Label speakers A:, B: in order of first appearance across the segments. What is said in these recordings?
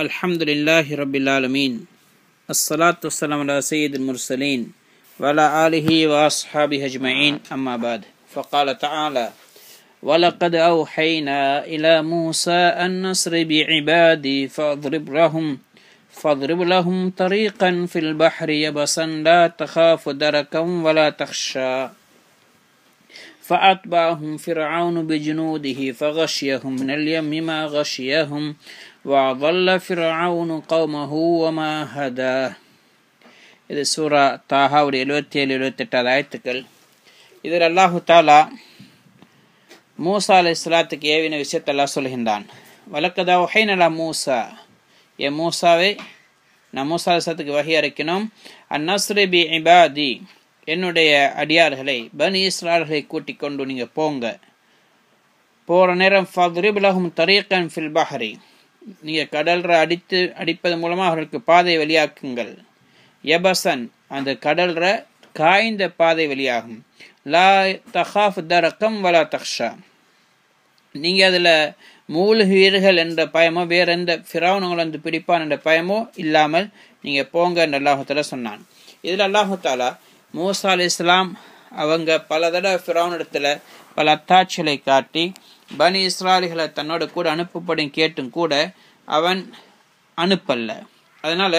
A: الحمد لله رب العالمين الصلاة والسلام على سيد المرسلين وعلى آله وأصحابه أجمعين أما بعد فقال تعالى ولقد أوحينا إلى موسى أن نصر بعبادي فاضرب لهم فاضرب لهم طريقا في البحر يبسا لا تخاف دركا ولا تخشى فأتبعهم فرعون بجنوده فغشيهم من اليم ما غشيهم وَأَضَلَّ فِرْعَوْنُ قَوْمَهُ وَمَا هَدَى இது சூரா தாஹாவுடைய எழுபத்தி ஏழு எழுபத்தெட்டாவது ஆயத்துக்கள் இதில் அல்லாஹு தாலா மூசா அலை இஸ்லாத்துக்கு ஏவின விஷயத்தை எல்லாம் சொல்கின்றான் வழக்கதா ஒஹைனலா மூசா ஏ மூசாவை நான் மூசா அலிஸ்லாத்துக்கு வகை அரைக்கணும் அந்நஸ்ரபி இபாதி என்னுடைய அடியார்களை பனி இஸ்லார்களை கூட்டிக் கொண்டு நீங்கள் போங்க போகிற நேரம் ஃபத்ரிபுலகும் தரீக்கன் ஃபில் பஹரி நீங்கள் கடல்ற அடித்து அடிப்பது மூலமாக அவர்களுக்கு பாதை வெளியாக்குங்கள் எபசன் அந்த கடல்ற காய்ந்த பாதை வெளியாகும் லா தஹாஃப் தரக்கம் வலா தக்ஷா நீங்கள் அதில் மூழ்குவீர்கள் என்ற பயமோ வேற எந்த ஃபிராவனங்கள் வந்து பிடிப்பான் என்ற பயமோ இல்லாமல் நீங்கள் போங்க என்று அல்லாஹத்தில் சொன்னான் இதில் அல்லாஹாலா மூசா அலி இஸ்லாம் அவங்க பல தடவை ஃபிரௌன் இடத்துல பல அத்தாட்சிகளை காட்டி பனி இஸ்ராலிகளை தன்னோட கூட அனுப்பப்படும் கேட்டும் கூட அவன் அனுப்பல்ல அதனால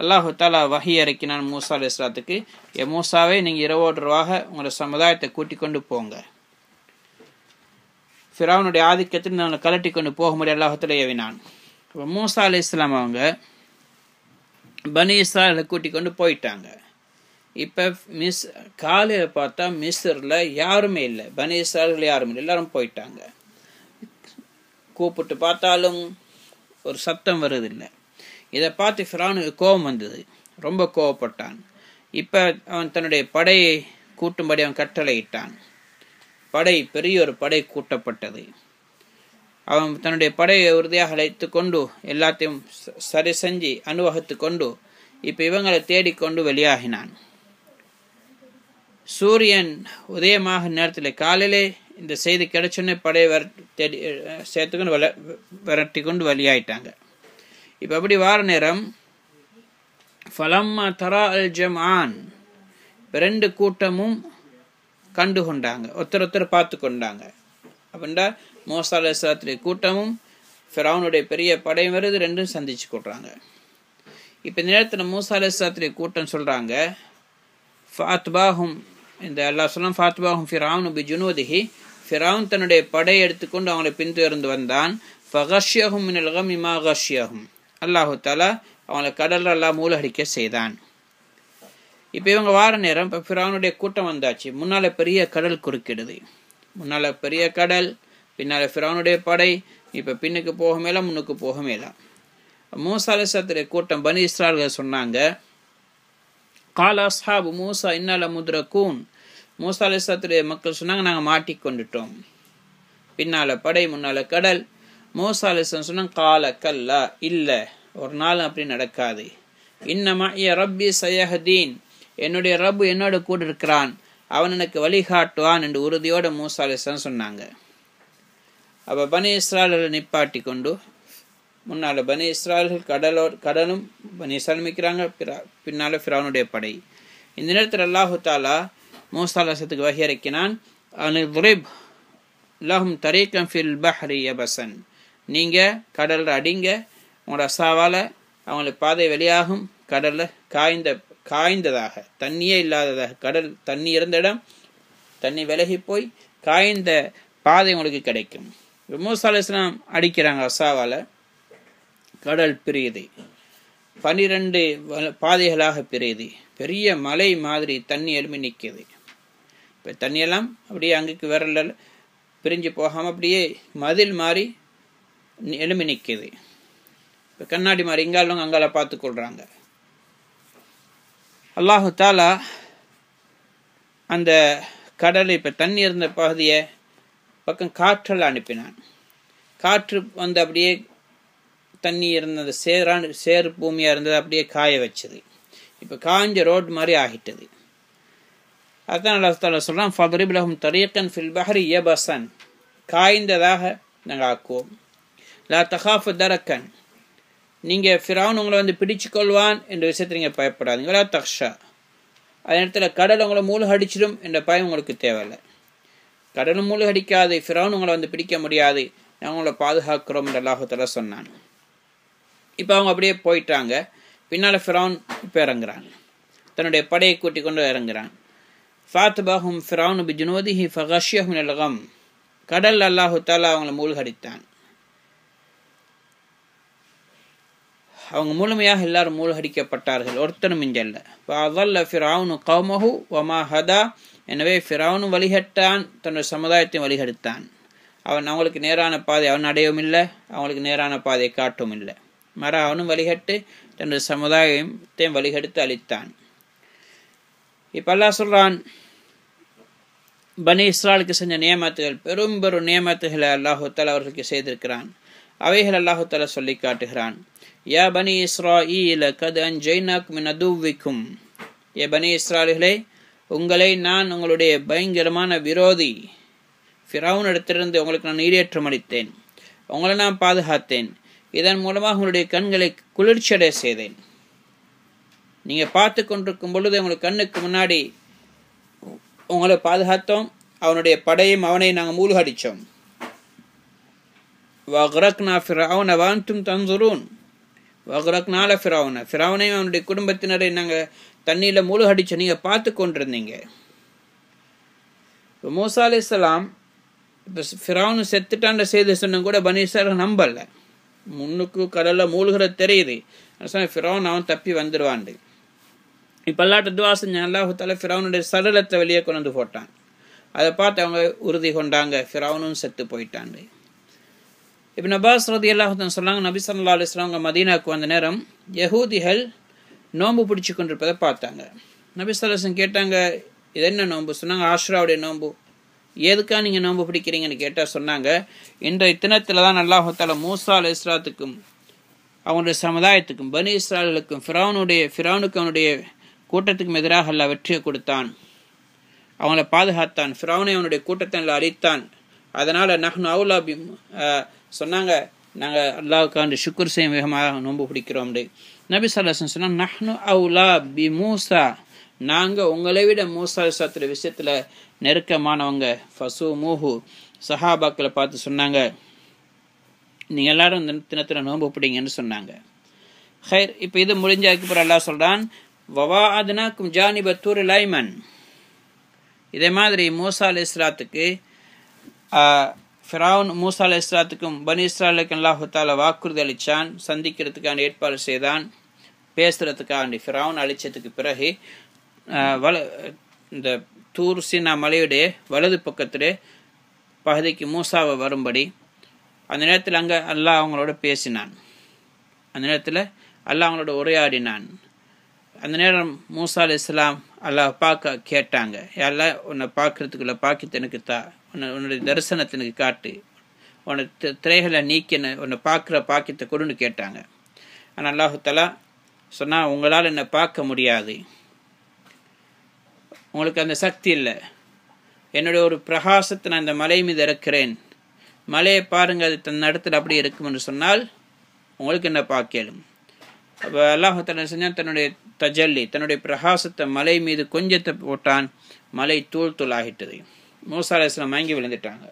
A: அல்லாஹு தாலா வகி இறக்கினான் மூசா அலி இஸ்லாத்துக்கு ஏ மூசாவே நீங்கள் ரூபாக உங்களோட சமுதாயத்தை கூட்டிக் கொண்டு போங்க ஃபிராவனுடைய ஆதிக்கத்தில் நான் கலட்டி கொண்டு போக முடியும் அல்லாஹத்தில் ஏவினான் இப்போ மூசா அலி இஸ்லாம் அவங்க பனி இஸ்ராயலை கூட்டிக் கொண்டு போயிட்டாங்க இப்போ மிஸ் காலையில் பார்த்தா மிஸ்ரில் யாருமே இல்லை பனி இஸ்ராயல்கள் யாருமே இல்லை எல்லாரும் போயிட்டாங்க கூப்பிட்டு பார்த்தாலும் ஒரு சத்தம் வருதில்லை இதை பார்த்து ஃபிரானுக்கு கோபம் வந்தது ரொம்ப கோவப்பட்டான் இப்போ அவன் தன்னுடைய படையை கூட்டும்படி அவன் கட்டளையிட்டான் படை பெரிய ஒரு படை கூட்டப்பட்டது அவன் தன்னுடைய படையை உறுதியாக அழைத்து கொண்டு எல்லாத்தையும் சரி செஞ்சு அனுவகித்து கொண்டு இப்போ இவங்களை தேடிக்கொண்டு வெளியாகினான் சூரியன் உதயமாக நேரத்தில் காலையிலே இந்த செய்தி கிடைச்சோன்னே படையை வர தேடி சேர்த்துக்கொண்டு வள விரட்டி கொண்டு வழியாயிட்டாங்க இப்போ அப்படி வார நேரம் ஃபலம்மா தரா அல் ஜமான் ரெண்டு கூட்டமும் கண்டு கொண்டாங்க ஒருத்தர் ஒருத்தர் பார்த்து கொண்டாங்க அப்படின்றா மோசால அலுவலாத்துடைய கூட்டமும் ஃபிரவுனுடைய பெரிய படை வருது ரெண்டும் சந்திச்சு கொடுறாங்க இப்போ இந்த நேரத்தில் மூசா அலுவலாத்துடைய கூட்டம் சொல்கிறாங்க ஃபாத்பாகும் இந்த எல்லா சொல்லம் ஃபாத்பாகும் ஃபிராவுனு பி ஜுனோதிகி ஃபிரவுன் தன்னுடைய படையை எடுத்துக்கொண்டு அவங்களை பின்தொடர்ந்து வந்தான் ஃபகஷ்யஹும் மின்னலகம் இமா அல்லாஹு தாலா அவங்களை கடல் எல்லாம் மூழ்கடிக்க செய்தான் இப்போ இவங்க வார நேரம் இப்போ ஃபிரவுனுடைய கூட்டம் வந்தாச்சு முன்னால் பெரிய கடல் குறுக்கிடுது முன்னால் பெரிய கடல் பின்னால் ஃபிரவுனுடைய படை இப்போ பின்னுக்கு போக மேலே முன்னுக்கு போக மேலாம் மூசா அலிசத்துடைய கூட்டம் பனி இஸ்ரால்கள் சொன்னாங்க கால் சாபு மூசா இன்னால கூன் மூசா சாத்துடைய மக்கள் சொன்னாங்க நாங்கள் மாட்டிக்கொண்டுட்டோம் பின்னால் படை முன்னால் கடல் மூசா சொன்னாங்க கால கல்லா இல்லை ஒரு நாள் அப்படி நடக்காது இன்னமா ஏ ரப்பி சயஹதீன் என்னுடைய ரப்பு என்னோட கூட இருக்கிறான் அவன் எனக்கு வழிகாட்டுவான் என்று உறுதியோட மூசா சொன்னாங்க அப்போ பனி இஸ்ராயலில் நிப்பாட்டி கொண்டு முன்னால் பனி இஸ்ராயல்கள் கடலோ கடலும் பனி இஸ்ராமிக்கிறாங்க பின்னால் ஃபிரானுடைய படை இந்த நேரத்தில் அல்லாஹு தாலா மூசாலாசத்துக்கு வகை இறக்கினான் அனுப் லஹும் தரீக்கம் ஃபில் பஹ்ரி யபசன் நீங்கள் கடலில் அடிங்க உங்களோட அசாவால் அவங்களுக்கு பாதை வெளியாகும் கடலில் காய்ந்த காய்ந்ததாக தண்ணியே இல்லாததாக கடல் தண்ணி இருந்த இடம் தண்ணி விலகி போய் காய்ந்த பாதை உங்களுக்கு கிடைக்கும் மூசா அடிக்கிறாங்க அசாவால் கடல் பிரியுது பனிரெண்டு பாதைகளாக பிரியுது பெரிய மலை மாதிரி தண்ணி எழுமி நிற்கிது இப்போ தண்ணியெல்லாம் அப்படியே அங்கேக்கு விரல பிரிஞ்சு போகாமல் அப்படியே மதில் மாதிரி எலும்பி நிற்கிது இப்போ கண்ணாடி மாதிரி இங்காலும் அங்கால கொள்கிறாங்க அல்லாஹு தாலா அந்த கடலை இப்போ தண்ணி இருந்த பகுதியை பக்கம் காற்றல் அனுப்பினான் காற்று வந்து அப்படியே தண்ணி இருந்தது சேரான் சேறு பூமியாக இருந்தது அப்படியே காய வச்சது இப்போ காஞ்ச ரோடு மாதிரி ஆகிட்டது அதுதான் நல்லா சொல்கிறான் சொல்கிறான் லஹும் தரீக்கன் ஃபில் பஹரி யபசன் காய்ந்ததாக நாங்கள் ஆக்குவோம் லா தகாஃபு தரக்கன் நீங்கள் ஃபிரான் உங்களை வந்து பிடிச்சு கொள்வான் என்ற விஷயத்தை நீங்கள் பயப்படாதீங்க லா தக்ஷா அதே நேரத்தில் கடல் உங்களை மூழ்கடிச்சிடும் என்ற பயம் உங்களுக்கு தேவையில்லை கடலும் மூழ்கடிக்காது ஃபிரான் உங்களை வந்து பிடிக்க முடியாது நாங்கள் உங்களை பாதுகாக்கிறோம் என்ற லாகத்தில் சொன்னான் இப்போ அவங்க அப்படியே போயிட்டாங்க பின்னால் ஃபிரான் இப்போ இறங்குறான் தன்னுடைய படையை கூட்டி கொண்டு இறங்குறான் ஃபாத்பஹும் ஃபிரௌனு ஹி ஃபகஷ்யஹும் நலகம் கடல் அல்லாஹு தாலா அவங்களை மூழ்கடித்தான் அவங்க முழுமையாக எல்லாரும் மூழ்கடிக்கப்பட்டார்கள் ஒருத்தனும் இஞ்சல்ல அவல்ல ஃபிரவுனு கௌமஹு வமா ஹதா எனவே ஃபிரவுனு வழிகட்டான் தன்னுடைய சமுதாயத்தையும் வழிகடுத்தான் அவன் அவங்களுக்கு நேரான பாதை அவன் அடையவும் இல்லை அவங்களுக்கு நேரான பாதை காட்டவும் இல்லை மர அவனும் வழிகட்டு தன்னுடைய சமுதாயத்தையும் வழிகெடுத்து அளித்தான் இப்போ அல்லா சொல்கிறான் பனி இஸ்ராலுக்கு செஞ்ச நியமத்துகள் பெரும் பெரும் நியமத்துகளை அல்லாஹுத்தால் அவர்களுக்கு செய்திருக்கிறான் அவைகள் அல்லாஹுத்தால சொல்லி காட்டுகிறான் யா பனி இஸ்ரா ஈல கது அன் ஜெய்னாக் மின் ஏ பனி இஸ்ராலிகளே உங்களை நான் உங்களுடைய பயங்கரமான விரோதி எடுத்திருந்து உங்களுக்கு நான் நீரேற்றம் அளித்தேன் உங்களை நான் பாதுகாத்தேன் இதன் மூலமாக உங்களுடைய கண்களை குளிர்ச்சியடை செய்தேன் நீங்கள் பார்த்து கொண்டிருக்கும் பொழுது உங்களுக்கு கண்ணுக்கு முன்னாடி உங்களை பாதுகாத்தோம் அவனுடைய படையும் அவனை நாங்கள் மூழ்கடித்தோம் வக்ரக்னா ஃபிராவன வாந்தும் தன்சுரூன் வக்ரக்னால ஃபிராவன ஃபிராவனையும் அவனுடைய குடும்பத்தினரை நாங்கள் தண்ணியில் மூழ்கடிச்சோம் நீங்கள் பார்த்து கொண்டிருந்தீங்க இப்போ மூசா அலி இஸ்லாம் இப்போ ஃபிராவனு செத்துட்டான்ற செய்தி சொன்ன கூட பனீஸ்வரர் நம்பலை முன்னுக்கு கடலில் மூழ்கிற தெரியுது ஃபிராவன் அவன் தப்பி வந்துடுவான்டு இப்பெல்லாம் துவா செஞ்சாங்க அல்லாஹு தால ஃபிரௌனுடைய சடலத்தை வெளியே கொண்டு வந்து போட்டான் அதை பார்த்து அவங்க உறுதி கொண்டாங்க ஃபிரௌனும் செத்து போயிட்டாண்டு இப்போ நபாஸ் ரதி அல்லாஹன் சொன்னாங்க நபி சல்லா அலிஸ்லாம் அவங்க மதீனாவுக்கு வந்த நேரம் யகூதிகள் நோன்பு பிடிச்சி கொண்டிருப்பதை பார்த்தாங்க நபி சல்லாஸ்லம் கேட்டாங்க இது என்ன நோன்பு சொன்னாங்க ஆஷ்ராவுடைய நோன்பு எதுக்காக நீங்கள் நோன்பு பிடிக்கிறீங்கன்னு கேட்டால் சொன்னாங்க இன்றைய தினத்தில் தான் அல்லாஹால மூசா அலி இஸ்லாத்துக்கும் அவனுடைய சமுதாயத்துக்கும் பனி இஸ்ராலுக்கும் ஃபிரௌனுடைய ஃபிரௌனுக்கு அவனுடைய கூட்டத்துக்கு எதிராக அல்ல வெற்றியை கொடுத்தான் அவங்கள பாதுகாத்தான் ஃபிரௌனை அவனுடைய கூட்டத்தை அழித்தான் அதனால் நஹ்னு அவுலா சொன்னாங்க நாங்கள் அல்லாவுக்காண்டு சுக்குர் செய்யும் வேகமாக நோன்பு பிடிக்கிறோம் நபி சல்லாசன் சொன்னால் நஹ்னு அவுலா பி மூசா நாங்கள் உங்களை விட மூசா சாத்திர விஷயத்தில் நெருக்கமானவங்க ஃபசு மூஹு சஹாபாக்களை பார்த்து சொன்னாங்க நீங்கள் எல்லாரும் தினத்தில் நோன்பு பிடிங்கன்னு சொன்னாங்க ஹைர் இப்போ இது முடிஞ்ச அப்புறம் எல்லாம் சொல்கிறான் ஜானி பத்தூர் லைமன் இதே மாதிரி மூசா இஸ்ராத்துக்கு இஸ்லாத்துக்கு ஃபிராவுன் மூசா அலி இஸ்லாத்துக்கும் பனி இஸ்ராலுக்கு அல்லாஹால வாக்குறுதி அளித்தான் சந்திக்கிறதுக்கான ஏற்பாடு செய்தான் பேசுகிறதுக்காண்டி ஃபிராவுன் அழித்ததுக்கு பிறகு வல இந்த தூர் சீனா மலையுடைய வலது பக்கத்தில் பகுதிக்கு மூசாவை வரும்படி அந்த நேரத்தில் அங்கே அல்லாஹ் அவங்களோட பேசினான் அந்த நேரத்தில் அல்லாஹ் அவங்களோட உரையாடினான் அந்த நேரம் மூசா அலி இஸ்லாம் அல்லாஹ் பார்க்க கேட்டாங்க எல்லாம் உன்னை பார்க்குறதுக்குள்ளே பார்க்க எனக்கு தா உன்னை உன்னுடைய தரிசனத்தினுக்கு காட்டு உன்னை திரைகளை நீக்கின்னு உன்னை பார்க்குற பாக்கியத்தை கொடுன்னு கேட்டாங்க ஆனால் அல்லாஹுத்தலா சொன்னால் உங்களால் என்னை பார்க்க முடியாது உங்களுக்கு அந்த சக்தி இல்லை என்னுடைய ஒரு பிரகாசத்தை நான் இந்த மலை மீது இறக்கிறேன் மலையை பாருங்கள் அது தன் இடத்துல அப்படி இருக்கும் என்று சொன்னால் உங்களுக்கு என்ன பார்க்கலும் அல்லாஹத்தன் செஞ்சான் தன்னுடைய தஜல்லி தன்னுடைய பிரகாசத்தை மலை மீது கொஞ்சத்தை போட்டான் மலை தூள் தூள் ஆகிட்டது மூசா அலிஸ்லாம் வாங்கி விழுந்துட்டாங்க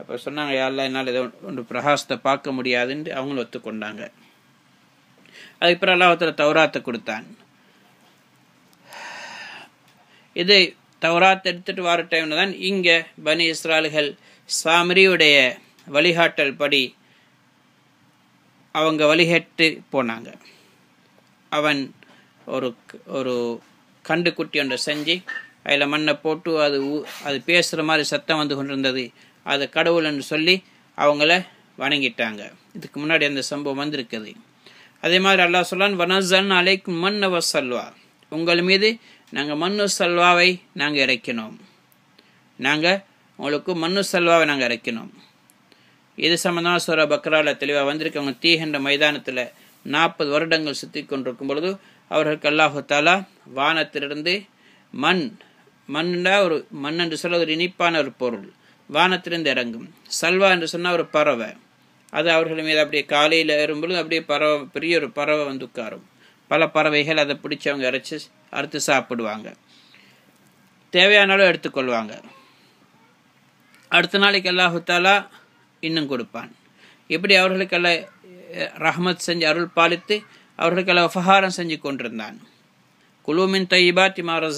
A: அப்போ சொன்னாங்க யாரில் என்னால் ஏதோ ஒன்று பிரகாசத்தை பார்க்க முடியாதுன்னு அவங்களும் ஒத்துக்கொண்டாங்க அதுக்கு பிறகு அல்லாஹத்தில் தௌராத்தை கொடுத்தான் இதை தௌராத் எடுத்துகிட்டு வர டைம்ல தான் இங்கே பனி இஸ்ரால்கள் சாமரியுடைய வழிகாட்டல் படி அவங்க வழிகேட்டு போனாங்க அவன் ஒரு ஒரு கண்டு குட்டி ஒன்றை செஞ்சு அதில் மண்ணை போட்டு அது அது பேசுகிற மாதிரி சத்தம் வந்து கொண்டிருந்தது அது கடவுள்னு சொல்லி அவங்கள வணங்கிட்டாங்க இதுக்கு முன்னாடி அந்த சம்பவம் வந்திருக்குது அதே மாதிரி அல்லாஹ் சொல்லான் வனசன் அலைக்கும் மன்னவ சல்வா உங்கள் மீது நாங்கள் மண்ணு சல்வாவை நாங்கள் இறக்கினோம் நாங்கள் உங்களுக்கு மண்ணு சல்வாவை நாங்கள் இறக்கினோம் இது சம்பந்தமாக சூரா பக்ரால தெளிவாக வந்திருக்கவங்க தீகின்ற மைதானத்தில் நாற்பது வருடங்கள் சுற்றி கொண்டிருக்கும் பொழுது அவர்களுக்கு அல்லாஹு தாலா வானத்திலிருந்து மண் மண்ணா ஒரு மண் என்று சொல்ல ஒரு இனிப்பான ஒரு பொருள் வானத்திலிருந்து இறங்கும் சல்வா என்று சொன்னால் ஒரு பறவை அது அவர்கள் மீது அப்படியே காலையில் ஏறும்பொழுது அப்படியே பறவை பெரிய ஒரு பறவை வந்து உட்காரும் பல பறவைகள் அதை பிடிச்சி அவங்க இறைச்சி அறுத்து சாப்பிடுவாங்க தேவையான அளவு எடுத்துக்கொள்வாங்க அடுத்த நாளைக்கு அல்லாஹு தாலா இன்னும் கொடுப்பான் இப்படி அவர்களுக்கெல்லாம் ரஹமத் செஞ்சு அருள் பாலித்து அவர்களுக்கெல்லாம் உபகாரம் செஞ்சு கொண்டிருந்தான் குழுமின் தையீபா திமார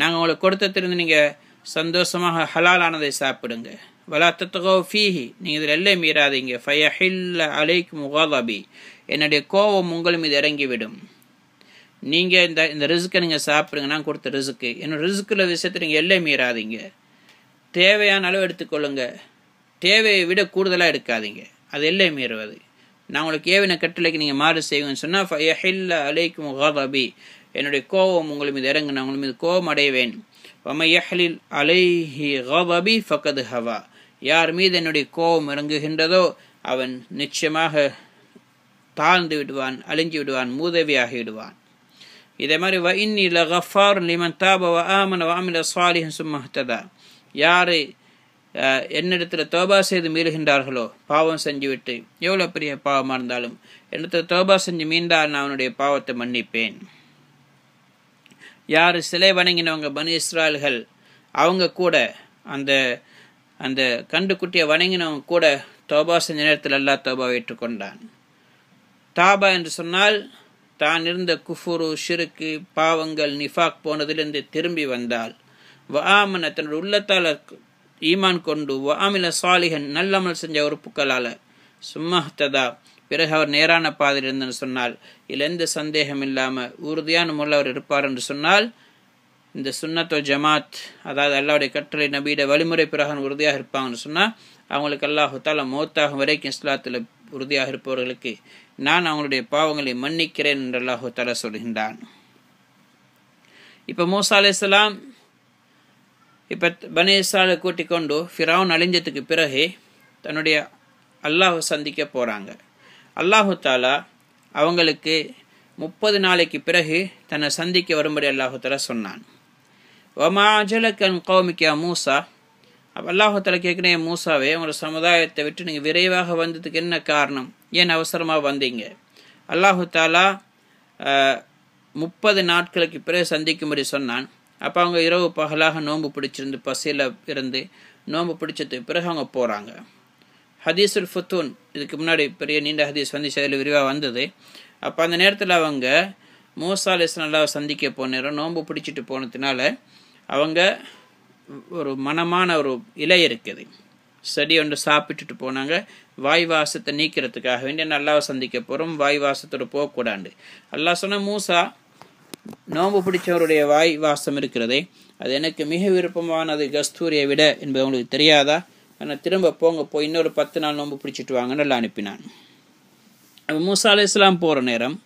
A: நாங்கள் உங்களுக்கு கொடுத்தத்திலிருந்து நீங்கள் சந்தோஷமாக ஹலாலானதை சாப்பிடுங்க வலாத்தோ ஃபீஹி நீங்கள் இதில் எல்லாம் மீறாதீங்க ஃபயஹில்ல அலைக் முகாதபி என்னுடைய கோபம் உங்களும் இது இறங்கிவிடும் நீங்கள் இந்த இந்த ரிசுக்கை நீங்கள் சாப்பிடுங்க நான் கொடுத்த ரிசுக்கு என்னோடய ரிசுக்கில் விஷயத்தை நீங்கள் எல்லாம் மீறாதீங்க தேவையான அளவு எடுத்துக்கொள்ளுங்கள் தேவையை விட கூடுதலாக எடுக்காதீங்க அது எல்லை மீறுவது நான் உங்களுக்கு ஏவின கட்டளைக்கு நீங்கள் மாறு செய்வீங்கன்னு சொன்னால் அலைக்கும் ஹாதபி என்னுடைய கோபம் உங்கள் மீது இறங்கு நான் உங்கள் மீது கோபம் அடைவேன் வமையஹலில் அலைஹி ஹாதபி ஃபக்கது ஹவா யார் மீது என்னுடைய கோபம் இறங்குகின்றதோ அவன் நிச்சயமாக தாழ்ந்து விடுவான் அழிஞ்சு விடுவான் மூதவியாகி விடுவான் இதே மாதிரி வ இன்னி லஃபார் லிமன் தாபவ ஆமன் வாமில சுவாலிஹன் சும்மஹ்ததா யார் என்னிடத்தில் தோபா செய்து மீறுகின்றார்களோ பாவம் செஞ்சுவிட்டு எவ்வளோ பெரிய பாவமாக இருந்தாலும் என்னிடத்தில் தோபா செஞ்சு மீண்டால் நான் அவனுடைய பாவத்தை மன்னிப்பேன் யார் சிலை வணங்கினவங்க பனு இஸ்ராயல்கள் அவங்க கூட அந்த அந்த கண்டுக்குட்டியை வணங்கினவங்க கூட தோபா செஞ்ச நேரத்தில் எல்லா தோபா ஏற்றுக்கொண்டான் தாபா என்று சொன்னால் தான் இருந்த குஃபுரு ஷிருக்கு பாவங்கள் நிஃபாக் போனதிலிருந்து திரும்பி வந்தால் வாமன தன்னுடைய உள்ளத்தால் ஈமான் கொண்டு வாமில சாலிகன் நல்லமல் செஞ்ச உறுப்புகளால் சும்மஹ்ததா பிறகு அவர் நேரான பாதையில் இருந்தன்னு சொன்னால் இதில் எந்த சந்தேகம் இல்லாமல் உறுதியான முறையில் அவர் இருப்பார் என்று சொன்னால் இந்த சுன்னத்தோ ஜமாத் அதாவது அல்லாவுடைய கட்டளை நபீட வழிமுறை பிறகு உறுதியாக இருப்பாங்கன்னு சொன்னால் அவங்களுக்கு அல்லாஹால மோத்தாகும் வரைக்கும் இஸ்லாத்தில் உறுதியாக இருப்பவர்களுக்கு நான் அவங்களுடைய பாவங்களை மன்னிக்கிறேன் என்று அல்லாஹால சொல்கின்றான் இப்போ மூசா அலையாம் இப்போ பனே இஸ்ராலை கூட்டிக் கொண்டு ஃபிராவன் அழிஞ்சதுக்கு பிறகு தன்னுடைய அல்லாஹு சந்திக்க போகிறாங்க அல்லாஹு தாலா அவங்களுக்கு முப்பது நாளைக்கு பிறகு தன்னை சந்திக்க வரும்படி அல்லாஹு தாலா சொன்னான் ஒமா அஜலக்கன் மூசா அப்போ அல்லாஹு தலை கேட்குறேன் மூசாவே உங்களோட சமுதாயத்தை விட்டு நீங்கள் விரைவாக வந்ததுக்கு என்ன காரணம் ஏன் அவசரமாக வந்தீங்க அல்லாஹு தாலா முப்பது நாட்களுக்கு பிறகு சந்திக்கும்படி சொன்னான் அப்போ அவங்க இரவு பகலாக நோன்பு பிடிச்சிருந்து பசியில் இருந்து நோன்பு பிடிச்சது பிறகு அவங்க போகிறாங்க ஹதீஸுல் ஃபுத்தூன் இதுக்கு முன்னாடி பெரிய நீண்ட ஹதீஸ் வந்து செயல் விரிவாக வந்தது அப்போ அந்த நேரத்தில் அவங்க மூசா அலிஸ்லாவை சந்திக்க போன நேரம் நோன்பு பிடிச்சிட்டு போனதுனால அவங்க ஒரு மனமான ஒரு இலை இருக்குது செடி ஒன்று சாப்பிட்டுட்டு போனாங்க வாய் வாசத்தை நீக்கிறதுக்காக வேண்டி நல்லாவை சந்திக்க போகிறோம் வாய் வாசத்தோடு போகக்கூடாது அல்லா சொன்ன மூசா நோம்பு பிடிச்சவருடைய வாய் வாசம் இருக்கிறதே அது எனக்கு மிக விருப்பமானது கஸ்தூரியை விட என்பது உங்களுக்கு தெரியாதா ஆனால் திரும்ப போங்க போய் இன்னொரு பத்து நாள் நோம்பு பிடிச்சிட்டு வாங்கன்னு எல்லாம் அனுப்பினான் மூசா அலி இஸ்லாம் போகிற நேரம்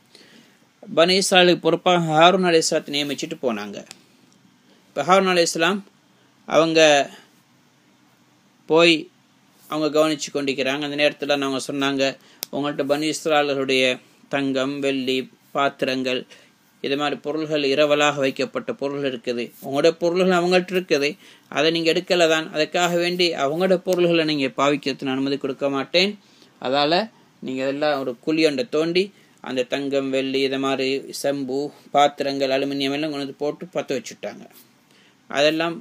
A: பனீஸ்ராலுக்கு பொறுப்பாக ஹாரூன் அலி இஸ்லாத்தை நியமிச்சுட்டு போனாங்க இப்போ ஹாரூன் அலி இஸ்லாம் அவங்க போய் அவங்க கவனித்து கொண்டிருக்கிறாங்க அந்த நேரத்தில் அவங்க சொன்னாங்க உங்கள்கிட்ட பனீஸ்ராலருடைய தங்கம் வெள்ளி பாத்திரங்கள் இது மாதிரி பொருள்கள் இரவலாக வைக்கப்பட்ட பொருள் இருக்குது உங்களோட பொருள்கள் அவங்கள்ட்ட இருக்குது அதை நீங்கள் எடுக்கலை தான் அதுக்காக வேண்டி அவங்களோட பொருள்களை நீங்கள் பாவிக்கிறதுக்கு அனுமதி கொடுக்க மாட்டேன் அதால் நீங்கள் இதெல்லாம் ஒரு குழியொண்டை தோண்டி அந்த தங்கம் வெள்ளி இதை மாதிரி செம்பு பாத்திரங்கள் அலுமினியம் எல்லாம் கொண்டு போட்டு பற்ற வச்சுட்டாங்க அதெல்லாம்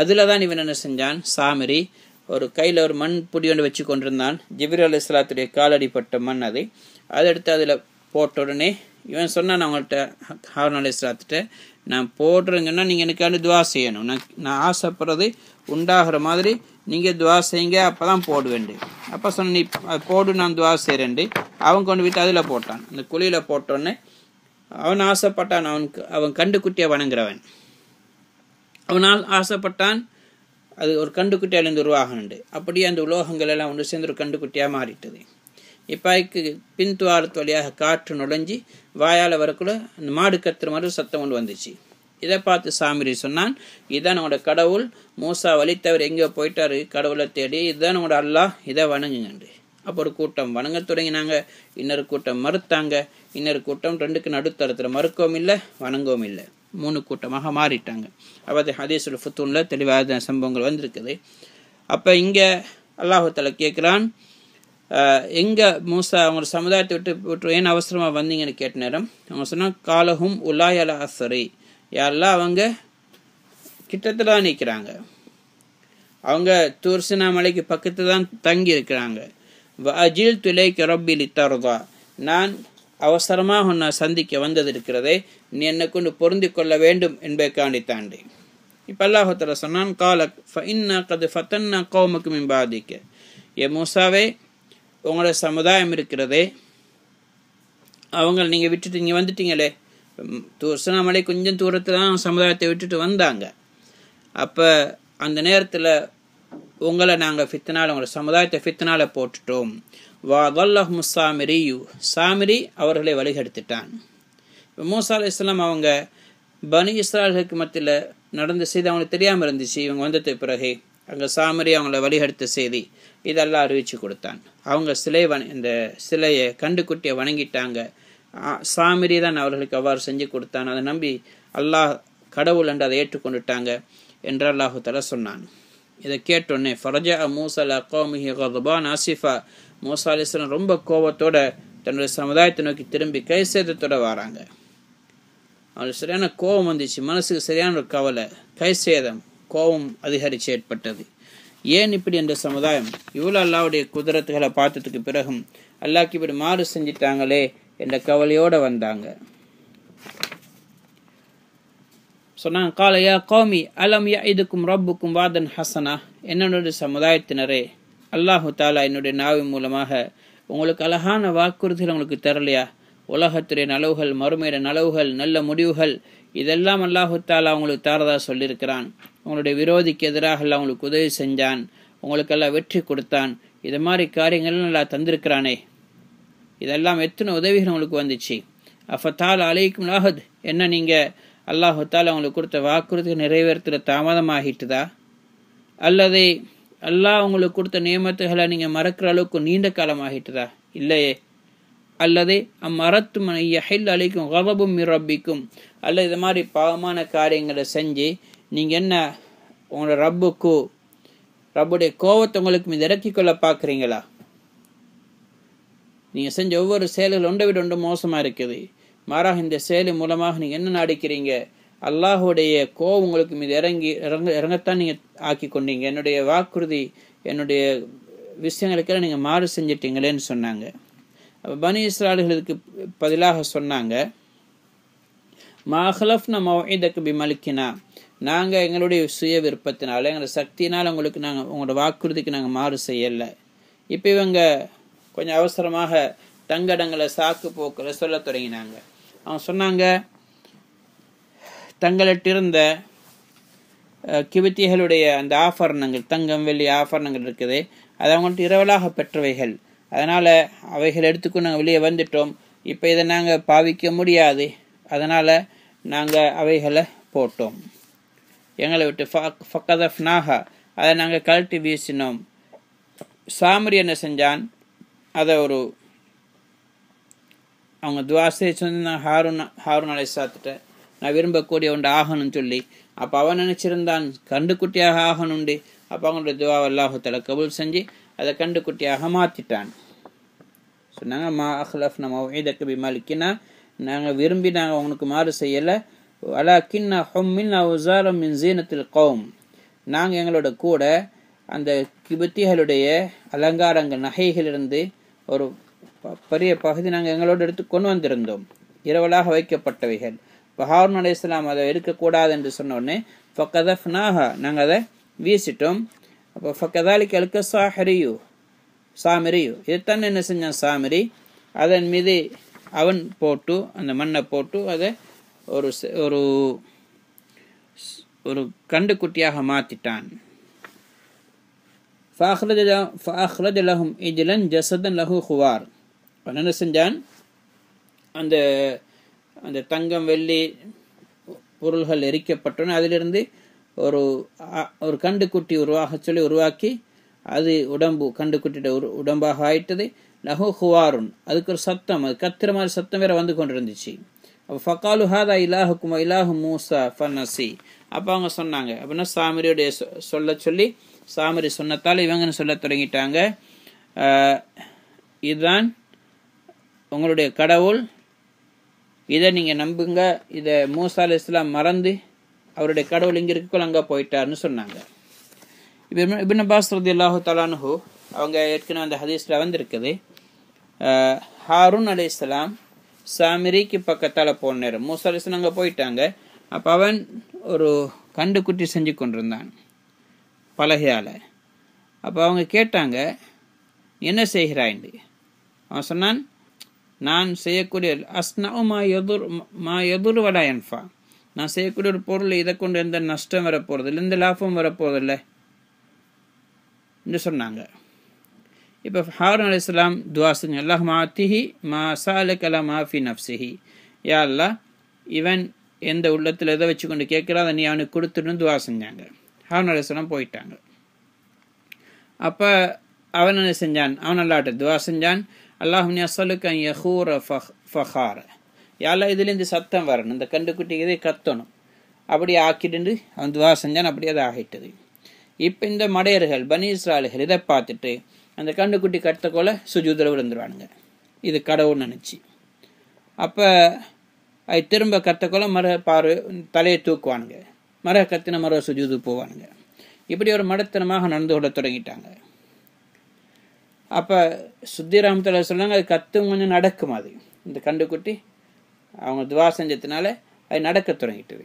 A: அதில் தான் இவன் என்ன செஞ்சான் சாமரி ஒரு கையில் ஒரு மண் புடி ஒன்று வச்சு கொண்டிருந்தான் ஜிபிர் அலி இஸ்லாத்துடைய காலடிப்பட்ட மண் அது அதை எடுத்து அதில் போட்ட உடனே இவன் சொன்னான் நான் உங்கள்கிட்ட சாத்துட்டு நான் போடுறேங்கன்னா நீங்கள் எனக்காண்டு துவா செய்யணும் நான் நான் ஆசைப்படுறது உண்டாகிற மாதிரி நீங்கள் துவா செய்யுங்க அப்போ தான் போடுவேண்டு அப்போ சொன்ன நீ போடு நான் துவா செய்கிறேன் அவன் கொண்டு போய்ட்டு அதில் போட்டான் அந்த குழியில் போட்டோன்னே அவன் ஆசைப்பட்டான் அவனுக்கு அவன் கண்டுக்குட்டியை வணங்குறவன் அவனால் ஆசைப்பட்டான் அது ஒரு கண்டுக்குட்டியாலேருந்து உருவாகணுண்டு அப்படியே அந்த உலோகங்கள் எல்லாம் ஒன்று சேர்ந்து ஒரு கண்டுக்குட்டியாக மாறிட்டது இப்பாய்க்கு பின்துவாரத்து வழியாக காற்று நுழைஞ்சி வாயால் வரக்குள்ள அந்த மாடு கத்துற மாதிரி சத்தம் கொண்டு வந்துச்சு இதை பார்த்து சாமிரி சொன்னான் இதான் நம்மளோட கடவுள் மூசா வலித்தவர் எங்கேயோ போயிட்டாரு கடவுளை தேடி இதுதான் நம்மளோட அல்லா இதை வணங்குங்கன்று அப்போ ஒரு கூட்டம் வணங்க தொடங்கினாங்க இன்னொரு கூட்டம் மறுத்தாங்க இன்னொரு கூட்டம் ரெண்டுக்கு நடுத்தரத்தில் மறுக்கவும் இல்லை வணங்கவும் இல்லை மூணு கூட்டமாக மாறிட்டாங்க அப்போ ஹதீசுல் ஃபுத்தூனில் தெளிவாக சம்பவங்கள் வந்திருக்குது அப்போ இங்கே அல்லாஹு தலை கேட்குறான் எங்கே மூசா அவங்க சமுதாயத்தை விட்டு விட்டு ஏன் அவசரமாக வந்தீங்கன்னு கேட்ட நேரம் அவங்க சொன்னால் காலகும் உலாயலா அசரி யாரெல்லாம் அவங்க கிட்டத்தில் தான் நிற்கிறாங்க அவங்க தூர்சினா மலைக்கு பக்கத்து தான் தங்கி இருக்கிறாங்க அஜில் துலைக்கு ரொப்பி லித்தருதா நான் அவசரமாக உன்னை சந்திக்க வந்தது இருக்கிறதே நீ என்னை கொண்டு பொருந்தி கொள்ள வேண்டும் என்பதை தாண்டி இப்போ அல்லாஹத்தில் சொன்னான் காலக் இன்னா கது ஃபத்தன்னா கோமுக்கு மிம்பாதிக்க ஏ மூசாவே உங்களோட சமுதாயம் இருக்கிறதே அவங்க நீங்கள் விட்டுட்டு இங்கே வந்துட்டீங்களே துர்சனாமலை கொஞ்சம் தூரத்தில் தான் சமுதாயத்தை விட்டுட்டு வந்தாங்க அப்போ அந்த நேரத்தில் உங்களை நாங்கள் ஃபித்தனால் உங்களை சமுதாயத்தை ஃபித்தனால் போட்டுட்டோம் வாதல்லஹ்மு சாமிரி யு சாமிரி அவர்களை வழிகெடுத்துட்டான் இப்போ மூசா அலி இஸ்லாம் அவங்க பனி இஸ்ரால்களுக்கு மத்தியில் நடந்த செய்தி அவங்களுக்கு தெரியாமல் இருந்துச்சு இவங்க வந்ததுக்கு பிறகு அங்கே சாமரி அவங்கள வழிகெடுத்த செய்தி இதெல்லாம் அறிவிச்சு கொடுத்தான் அவங்க சிலை வ இந்த சிலையை கண்டுக்குட்டியை வணங்கிட்டாங்க சாமிரி தான் அவர்களுக்கு அவ்வாறு செஞ்சு கொடுத்தான் அதை நம்பி அல்லாஹ் கடவுள் என்று அதை ஏற்றுக்கொண்டுட்டாங்க என்று அல்லாஹு தர சொன்னான் இதை கேட்டோன்னே ஃபரஜா மூசலா கோமிஹி கதுபான் ஆசிஃபா மூசா அலிஸ்லாம் ரொம்ப கோபத்தோட தன்னுடைய சமுதாயத்தை நோக்கி திரும்பி கை சேதத்தோட வராங்க அவளுக்கு சரியான கோபம் வந்துச்சு மனசுக்கு சரியான ஒரு கவலை கை சேதம் கோபம் அதிகரித்து ஏற்பட்டது ஏன் இப்படி என்ற சமுதாயம் இவ்வளோ அல்லாவுடைய குதிரத்துகளை பார்த்ததுக்கு பிறகும் அல்லாக்கு இப்படி மாறு செஞ்சிட்டாங்களே என்ற கவலையோடு வந்தாங்க சொன்னாங்க காலையா கோமி அலம் யா இதுக்கும் ரப்புக்கும் வாதன் ஹசனா என்னுடைய சமுதாயத்தினரே அல்லாஹு தாலா என்னுடைய நாவி மூலமாக உங்களுக்கு அழகான வாக்குறுதிகள் உங்களுக்கு தரலையா உலகத்துடைய நலவுகள் மறுமையிட நலவுகள் நல்ல முடிவுகள் இதெல்லாம் அல்லாஹுத்தால் அவங்களுக்கு தாரதா சொல்லியிருக்கிறான் உங்களுடைய விரோதிக்கு எதிராக எல்லாம் அவங்களுக்கு உதவி செஞ்சான் உங்களுக்கெல்லாம் வெற்றி கொடுத்தான் இது மாதிரி காரியங்கள் நல்லா தந்திருக்கிறானே இதெல்லாம் எத்தனை உதவிகள் உங்களுக்கு வந்துச்சு அஃபத்தால் அலைக்கும் லாஹத் என்ன நீங்கள் அல்லாஹுத்தால் அவங்களுக்கு கொடுத்த வாக்குறுதி நிறைவேற்றுற தாமதமாகிட்டுதா அல்லது அல்லாஹ் உங்களுக்கு கொடுத்த நியமத்துகளை நீங்கள் மறக்கிற அளவுக்கு நீண்ட காலம் ஆகிட்டுதா இல்லையே அல்லது அம்மரத்து மனையில் அழிக்கும் கதபும் ரப்பிக்கும் அல்லது இது மாதிரி பாவமான காரியங்களை செஞ்சு நீங்கள் என்ன உங்களோட ரப்புக்கு ரப்புடைய கோவத்தை உங்களுக்கு மீது கொள்ள பார்க்குறீங்களா நீங்கள் செஞ்ச ஒவ்வொரு செயல்கள் ஒன்றை விட ஒன்று மோசமாக இருக்குது மாறாக இந்த செயலி மூலமாக நீங்கள் என்ன நடிக்கிறீங்க அல்லாஹுடைய கோவம் உங்களுக்கு மீது இறங்கி இறங்க இறங்கத்தான் நீங்கள் ஆக்கி கொண்டீங்க என்னுடைய வாக்குறுதி என்னுடைய விஷயங்களுக்கெல்லாம் நீங்கள் மாறு செஞ்சிட்டீங்களேன்னு சொன்னாங்க பனி இஸ்ரால்களுக்கு பதிலாக சொன்னாங்க மாஹலஃப்னா மௌஇதக்கு பிமலிக்கினா நாங்கள் எங்களுடைய சுய விருப்பத்தினால் எங்களோட சக்தினால் உங்களுக்கு நாங்கள் உங்களோட வாக்குறுதிக்கு நாங்கள் மாறு செய்யலை இப்போ இவங்க கொஞ்சம் அவசரமாக தங்கடங்களை சாக்கு போக்கில் சொல்ல தொடங்கினாங்க அவங்க சொன்னாங்க தங்களிட்டிருந்த கிவித்திகளுடைய அந்த ஆபரணங்கள் தங்கம் வெள்ளி ஆபரணங்கள் இருக்குது அது அவங்கள்ட்ட இரவலாக பெற்றவைகள் அதனால் அவைகள் எடுத்துக்கொண்டு நாங்கள் வெளியே வந்துட்டோம் இப்போ இதை நாங்கள் பாவிக்க முடியாது அதனால் நாங்கள் அவைகளை போட்டோம் எங்களை விட்டு ஃபக்கதஃப் நாகா அதை நாங்கள் கழட்டி வீசினோம் சாமரி என்ன செஞ்சான் அதை ஒரு அவங்க துவாசை சொன்ன நான் ஹாரூன் அலை சாத்துட்ட நான் விரும்பக்கூடிய ஒன்று ஆகணும்னு சொல்லி அப்போ அவன் நினச்சிருந்தான் கண்டுக்குட்டியாக ஆகணுண்டு அப்போ அவங்களுடைய துவா அல்லாஹத்தில் கபுல் செஞ்சு அதை கண்டு குட்டியாக மாற்றிட்டான் சொன்னாங்க மா அஹ்லஃப் நம்ம இதற்கு பி மலிக்கினா நாங்கள் விரும்பி நாங்கள் உனக்கு மாறு செய்யலை அலா ஹொம்மின் அவுசாரம் மின் ஜீனத்தில் கோம் நாங்கள் எங்களோட கூட அந்த கிபத்திகளுடைய அலங்காரங்கள் நகைகளிலிருந்து ஒரு பெரிய பகுதி நாங்கள் எங்களோடு எடுத்து கொண்டு வந்திருந்தோம் இரவலாக வைக்கப்பட்டவைகள் இப்போ ஹார்மன் அதை எடுக்கக்கூடாது என்று சொன்னோடனே ஃபக்கதஃப்னாஹா நாங்கள் அதை வீசிட்டோம் அப்போ ஃபக்கதாலிக்கு அழுக்க சாஹரியு சாமரியு இதுதான் என்ன செஞ்சான் சாமரி அதன் மீது அவன் போட்டு அந்த மண்ணை போட்டு அதை ஒரு ஒரு ஒரு கண்டுக்குட்டியாக மாற்றிட்டான் ஃபாஹ்ரஜ் லஹும் இஜிலன் ஜசதன் லஹு ஹுவார் அவன் என்ன செஞ்சான் அந்த அந்த தங்கம் வெள்ளி பொருள்கள் எரிக்கப்பட்டன அதிலிருந்து ஒரு ஒரு கண்டுக்குட்டி உருவாக சொல்லி உருவாக்கி அது உடம்பு கண்டுக்குட்டியோட உரு உடம்பாக ஆயிட்டது லஹு ஹுவாருன் அதுக்கு ஒரு சத்தம் அது கத்திர மாதிரி சத்தம் வேற வந்து கொண்டிருந்துச்சு அப்போ ஃபக்காலு ஹாதா இலாஹுக்குமா இலாஹு மூசா ஃபன்னசி அப்போ அவங்க சொன்னாங்க அப்படின்னா சாமரியுடைய சொல்ல சொல்லி சாமரி சொன்னத்தால் இவங்கன்னு சொல்ல தொடங்கிட்டாங்க இதுதான் உங்களுடைய கடவுள் இதை நீங்கள் நம்புங்க இதை மூசா அலி இஸ்லாம் மறந்து அவருடைய கடவுள் இங்கே இருக்கக்குள்ள அங்கே போயிட்டார்னு சொன்னாங்க இப்போ இபின் ரதி அல்லாஹு தலானுஹூ அவங்க ஏற்கனவே அந்த ஹதீஸில் வந்திருக்குது ஹாரூன் அலி இஸ்லாம் சாமிரிக்கு பக்கத்தால் போன நேரம் மூசா அலி இஸ்லாம் அங்கே போயிட்டாங்க அப்போ அவன் ஒரு கண்டுக்குட்டி செஞ்சு கொண்டிருந்தான் பலகையால் அப்போ அவங்க கேட்டாங்க என்ன செய்கிறாய்ண்டு அவன் சொன்னான் நான் செய்யக்கூடிய அஸ்னா மா எதுர் மா எதுர் வடா என்ஃபா நான் செய்யக்கூடிய ஒரு பொருள் இதை கொண்டு எந்த நஷ்டம் வரப்போகிறது இல்லை எந்த லாபம் வரப்போகிறதில்ல என்று சொன்னாங்க இப்போ ஹாரூன் அலி இஸ்லாம் துவா செஞ்சு அல்லாஹ் மாத்திஹி மா சாலுக்கலா மாஃபி நஃப்சிஹி யா அல்லா இவன் எந்த உள்ளத்தில் எதை வச்சு கொண்டு கேட்குறா அதை நீ அவனுக்கு கொடுத்துட்டு துவா செஞ்சாங்க ஹாரூன் அலி இஸ்லாம் போயிட்டாங்க அப்போ அவன் என்ன செஞ்சான் அவன் அல்லாட்டு துவா செஞ்சான் அல்லாஹ் அசலுக்கு ஃபஹார யால இதுலேருந்து சத்தம் வரணும் இந்த கண்டுக்குட்டி இதை கத்தணும் அப்படி ஆக்கிட்டு அவன் துவா செஞ்சான் அப்படி அதை ஆகிட்டது இப்போ இந்த மடையர்கள் பனீஸ்ராலிகள் இதை பார்த்துட்டு அந்த கண்டுக்குட்டி கட்டக்கோல சுஜூதில் விழுந்துருவானுங்க இது கடவுள்னு நினச்சி அப்போ அது திரும்ப கத்தக்கோல மர பாரு தலையை தூக்குவானுங்க மர கத்தின மர சுஜூது போவானுங்க இப்படி ஒரு மடத்தனமாக நடந்து கொள்ள தொடங்கிட்டாங்க அப்போ சுத்திராமத்தில் சொன்னாங்க அது கத்து கொஞ்சம் நடக்கும் அது இந்த கண்டுக்குட்டி அவங்க துவா செஞ்சதுனால அது நடக்க தொடங்கிட்டது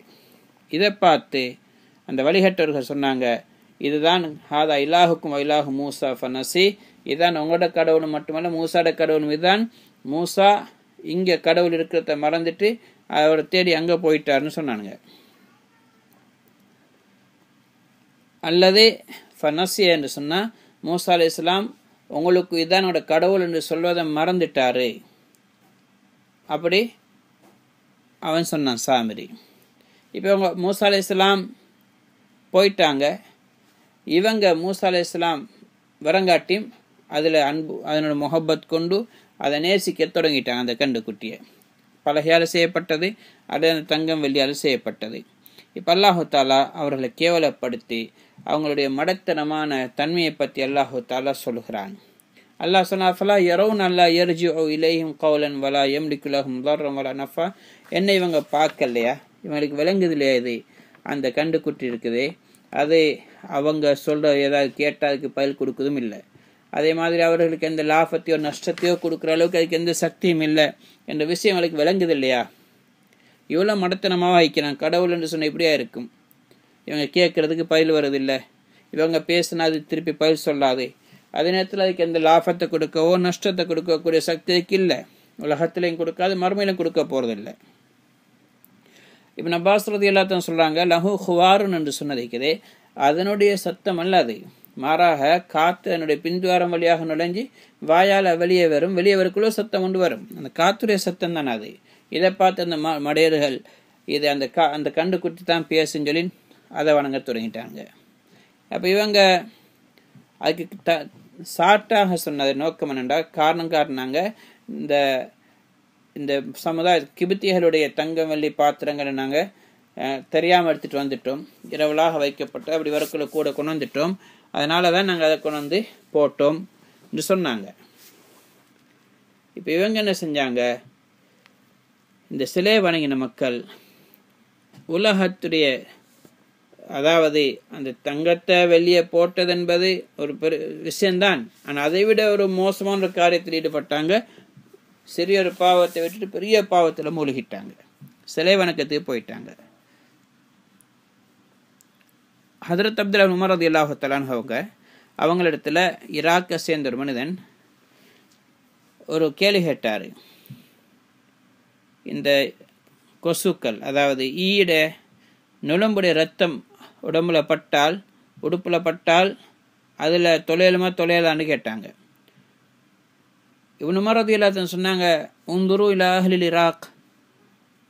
A: இதை பார்த்து அந்த வழிகட்டவர்கள் சொன்னாங்க இதுதான் ஹாதா இலாஹுக்கும் இலாஹு மூசா ஃபனசி இதுதான் உங்களோட கடவுள் மட்டுமல்ல மூசாட கடவுளும் இதுதான் மூசா இங்கே கடவுள் இருக்கிறத மறந்துட்டு அவரை தேடி அங்கே போயிட்டாருன்னு சொன்னானுங்க அல்லது ஃபனசியா என்று சொன்னால் மூசா அலி இஸ்லாம் உங்களுக்கு இதான் என்னோட கடவுள் என்று சொல்வதை மறந்துட்டாரு அப்படி அவன் சொன்னான் சாமிரி இப்போ இவங்க மூசா அலை இஸ்லாம் போயிட்டாங்க இவங்க மூசா அலை இஸ்லாம் வரங்காட்டியும் அதில் அன்பு அதனோட முகப்பத் கொண்டு அதை நேசிக்க தொடங்கிட்டாங்க அந்த கண்டு குட்டியை பலகையால் செய்யப்பட்டது அது அந்த தங்கம் வெள்ளியால் செய்யப்பட்டது இப்போ அல்லாஹாலா அவர்களை கேவலப்படுத்தி அவங்களுடைய மடத்தனமான தன்மையை பற்றி அல்லாஹு தாலா சொல்கிறான் அல்லாஹ் சொன்னா ஃபலா எரவு நல்லா எரிஜி ஓ இலேயும் கவுலன் வலா எம்டிக்குலகம் தர்ரம் வலா நஃபா என்ன இவங்க பார்க்கலையா இவங்களுக்கு விளங்குது இல்லையா இது அந்த கண்டுக்குட்டி இருக்குது அது அவங்க சொல்கிற ஏதாவது கேட்டால் அதுக்கு பயில் கொடுக்குதும் இல்லை அதே மாதிரி அவர்களுக்கு எந்த லாபத்தையோ நஷ்டத்தையோ கொடுக்குற அளவுக்கு அதுக்கு எந்த சக்தியும் இல்லை என்ற விஷயம் அவங்களுக்கு விளங்குது இல்லையா இவ்வளோ மடத்தனமாக வைக்கிறான் கடவுள் என்று சொன்ன இப்படியா இருக்கும் இவங்க கேட்குறதுக்கு பயில் வருதில்லை இவங்க பேசினா அது திருப்பி பயில் சொல்லாது அதே நேரத்தில் அதுக்கு எந்த லாபத்தை கொடுக்கவோ நஷ்டத்தை கொடுக்கக்கூடிய சக்தி அதுக்கு இல்லை உலகத்திலையும் கொடுக்காது மறுமையிலும் கொடுக்க போகிறதில்லை இப்போ நபாஸ் ரதி எல்லாத்தையும் சொல்கிறாங்க லஹு ஹுவாருன் என்று சொன்னதைக்குதே அதனுடைய சத்தம் அல்ல அது மாறாக காற்று அதனுடைய பின்துவாரம் வழியாக நுழைஞ்சி வாயால் வெளியே வரும் வெளியே வரக்குள்ளே சத்தம் கொண்டு வரும் அந்த காற்றுடைய சத்தம் தான் அது இதை பார்த்து அந்த ம மடையர்கள் இதை அந்த கா அந்த கண்டு குட்டி தான் பேசுன்னு சொல்லி அதை வணங்க தொடங்கிட்டாங்க அப்போ இவங்க அதுக்கு த சாட்டாக சொன்னது நோக்கம் என்னென்றால் காரணம் காரணாங்க இந்த இந்த சமுதாய கிபித்திகளுடைய தங்கம் வெள்ளி பாத்திரங்களை நாங்கள் தெரியாமல் எடுத்துகிட்டு வந்துட்டோம் இரவலாக வைக்கப்பட்டு அப்படி வரக்குள்ள கூட கொண்டு வந்துட்டோம் அதனால தான் நாங்கள் அதை கொண்டு வந்து போட்டோம் என்று சொன்னாங்க இப்போ இவங்க என்ன செஞ்சாங்க இந்த சிலையை வணங்கின மக்கள் உலகத்துடைய அதாவது அந்த தங்கத்தை வெளியே போட்டது என்பது ஒரு பெரு விஷயம்தான் ஆனால் அதை விட ஒரு மோசமான ஒரு காரியத்தில் ஈடுபட்டாங்க சிறிய ஒரு பாவத்தை விட்டுட்டு பெரிய பாவத்தில் மூழ்கிட்டாங்க சிலை வணக்கத்துக்கு போயிட்டாங்க ஹதரத் அப்துல் உமர் அது அல்லாஹத்தலான் அவங்க அவங்களிடத்துல இராக்கை சேர்ந்த ஒரு மனிதன் ஒரு கேள்வி கேட்டார் இந்த கொசுக்கள் அதாவது ஈட நுழம்புடைய ரத்தம் உடம்புல பட்டால் உடுப்பில் பட்டால் அதில் தொலையலுமா தொலையலான்னு கேட்டாங்க இவனு மரது இல்லாதன் சொன்னாங்க உந்துரு இலா இராக்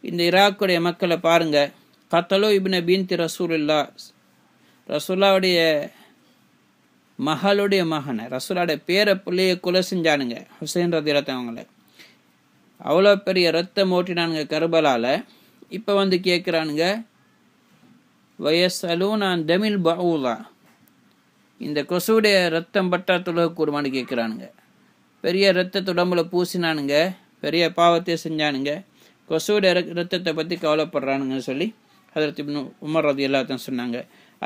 A: இந்த இராக்குடைய மக்களை பாருங்கள் கத்தலோ இபின ரசூல் இல்லா ரசூல்லாவுடைய மகளுடைய மகனை ரசூலாவுடைய பேரை பிள்ளையை கொலை செஞ்சானுங்க ஹுசைன் ரதிரத்தவங்கள அவ்வளோ பெரிய ரத்தம் ஓட்டினானுங்க கருபலால் இப்போ வந்து கேட்குறானுங்க வயசலு நான் தமிழ் பவுலா இந்த கொசுடைய ரத்தம் பட்டா துலக கூடுமான்னு கேட்குறானுங்க பெரிய ரத்தத்தை உடம்புல பூசினானுங்க பெரிய பாவத்தை செஞ்சானுங்க கொசுவோட ரத்தத்தை பற்றி கவலைப்படுறானுங்கன்னு சொல்லி அதற்கு உமர் ரதி எல்லாத்தையும் சொன்னாங்க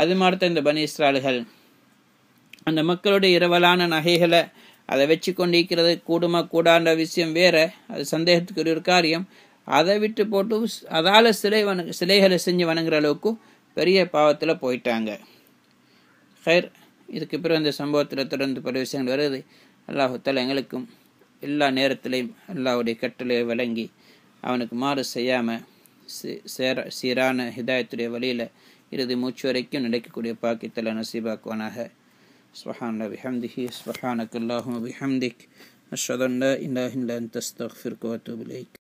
A: அது மாதிரி தான் இந்த பனி இஸ்ரால்கள் அந்த மக்களுடைய இரவலான நகைகளை அதை வச்சு கொண்டு இருக்கிறது கூடுமா கூடாண்ட விஷயம் வேற அது சந்தேகத்துக்குரிய ஒரு காரியம் அதை விட்டு போட்டு அதால் சிலை வண சிலைகளை செஞ்சு வணங்குற அளவுக்கு பெரிய பாவத்தில் போயிட்டாங்க ஹைர் இதுக்கு பிறகு இந்த சம்பவத்தில் தொடர்ந்து பல விஷயங்கள் வருது அல்லாஹுத்தால் எங்களுக்கும் எல்லா நேரத்திலையும் அல்லாஹுடைய கட்டளை வழங்கி அவனுக்கு மாறு செய்யாமல் சேர சீரான ஹிதாயத்துடைய வழியில் இறுதி மூச்சு வரைக்கும் நடக்கக்கூடிய பாக்கித்தல நசீபாக்குவனாக ஸ்வஹான விஹம்திஹி சுஹானக் அல்லாஹும் விஹம்திக் அஷ்ரதண்டா இந்த தஸ்தக் ஃபிர்கோத்து